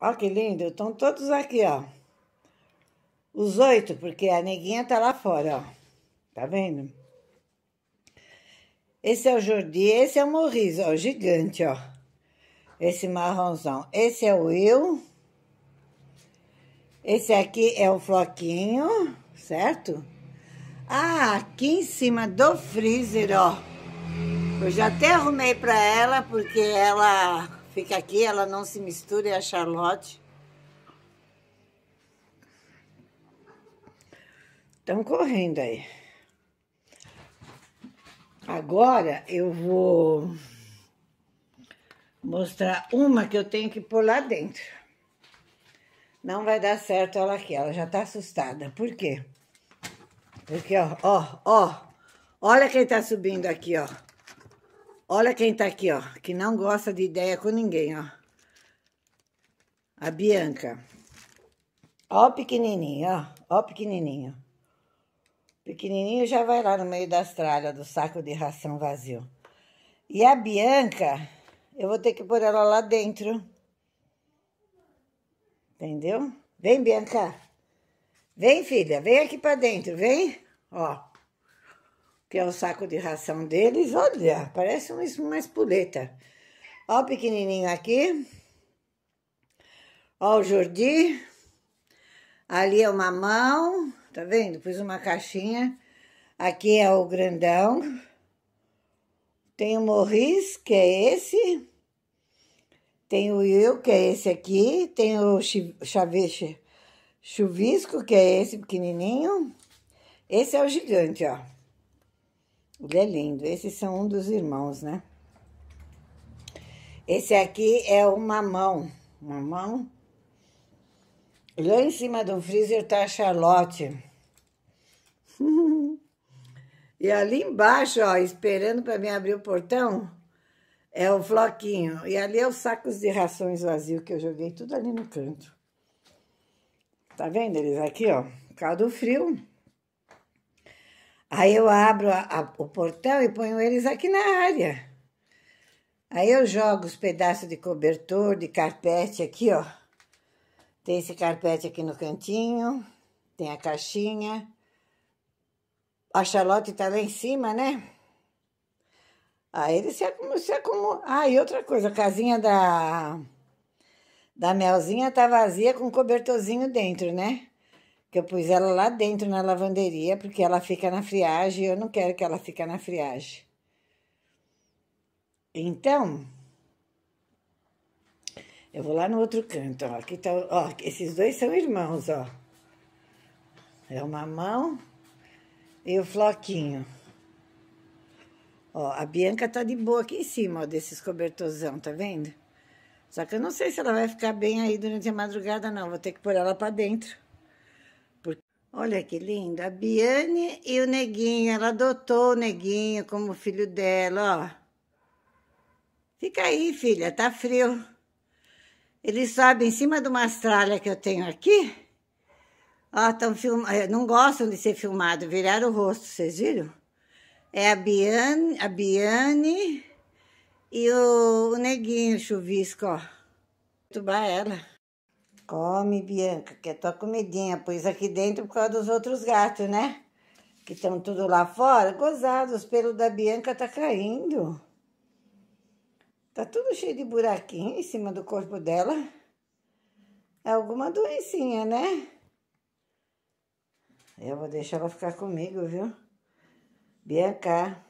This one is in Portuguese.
ó que lindo, estão todos aqui, ó. Os oito, porque a neguinha tá lá fora, ó. Tá vendo? Esse é o Jordi, esse é o Morris, ó, gigante, ó. Esse marronzão. Esse é o Will. Esse aqui é o Floquinho, certo? Ah, aqui em cima do freezer, ó. Eu já até arrumei pra ela, porque ela Fica aqui, ela não se mistura, é a Charlotte. Estão correndo aí. Agora eu vou mostrar uma que eu tenho que pôr lá dentro. Não vai dar certo ela aqui, ela já tá assustada. Por quê? Porque, ó, ó, ó, olha quem tá subindo aqui, ó. Olha quem tá aqui, ó, que não gosta de ideia com ninguém, ó. A Bianca. Ó o pequenininho, ó. Ó o pequenininho. Pequenininho já vai lá no meio das tralhas do saco de ração vazio. E a Bianca, eu vou ter que pôr ela lá dentro. Entendeu? Vem, Bianca. Vem, filha. Vem aqui pra dentro, vem. Ó que é o saco de ração deles. Olha, parece uma espoleta. Ó o pequenininho aqui. Ó o Jordi. Ali é o mamão, tá vendo? Pus uma caixinha. Aqui é o grandão. Tem o Morris, que é esse. Tem o Will, que é esse aqui. Tem o Chaveche Chuvisco, que é esse pequenininho. Esse é o gigante, ó. Ele é lindo. Esses são um dos irmãos, né? Esse aqui é o mamão. Mamão. Lá em cima do freezer tá a Charlotte. e ali embaixo, ó, esperando para mim abrir o portão, é o floquinho. E ali é os sacos de rações vazio que eu joguei tudo ali no canto. Tá vendo eles aqui, ó? Por causa do frio. Aí eu abro a, a, o portão e ponho eles aqui na área. Aí eu jogo os pedaços de cobertor, de carpete aqui, ó. Tem esse carpete aqui no cantinho, tem a caixinha. A Charlotte tá lá em cima, né? Aí ele se acumula. Ah, e outra coisa, a casinha da, da Melzinha tá vazia com um cobertorzinho dentro, né? que eu pus ela lá dentro na lavanderia, porque ela fica na friagem e eu não quero que ela fique na friagem. Então, eu vou lá no outro canto, ó. Aqui tá, ó, esses dois são irmãos, ó. É o mamão e o floquinho. Ó, a Bianca tá de boa aqui em cima, ó, desses cobertorzão, tá vendo? Só que eu não sei se ela vai ficar bem aí durante a madrugada, não. Vou ter que pôr ela pra dentro. Olha que linda, a Biane e o Neguinho. Ela adotou o Neguinho como filho dela, ó. Fica aí, filha, tá frio. Ele sobe em cima de uma estralha que eu tenho aqui. Ó, tão film... Eh, não gostam de ser filmado, viraram o rosto, vocês viram? É a Biane, a Biane e o, o Neguinho Chuvisco, ó. Tubar ela. Come, Bianca, que é tua comidinha. Pois aqui dentro por causa dos outros gatos, né? Que estão tudo lá fora. Gozado, os pelos da Bianca tá caindo. Tá tudo cheio de buraquinho em cima do corpo dela. É alguma doencinha, né? Eu vou deixar ela ficar comigo, viu? Bianca.